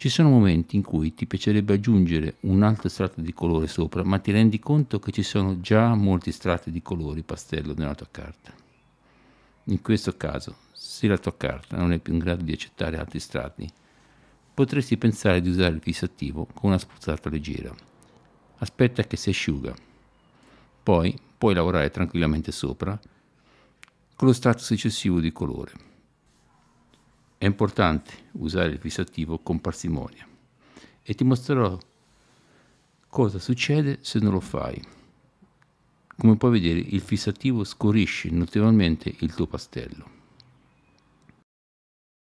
Ci sono momenti in cui ti piacerebbe aggiungere un altro strato di colore sopra, ma ti rendi conto che ci sono già molti strati di colori pastello nella tua carta. In questo caso, se la tua carta non è più in grado di accettare altri strati, potresti pensare di usare il fissativo con una spruzzata leggera. Aspetta che si asciuga. Poi puoi lavorare tranquillamente sopra con lo strato successivo di colore. È importante usare il fissativo con parsimonia e ti mostrerò cosa succede se non lo fai. Come puoi vedere il fissativo scorisce notevolmente il tuo pastello.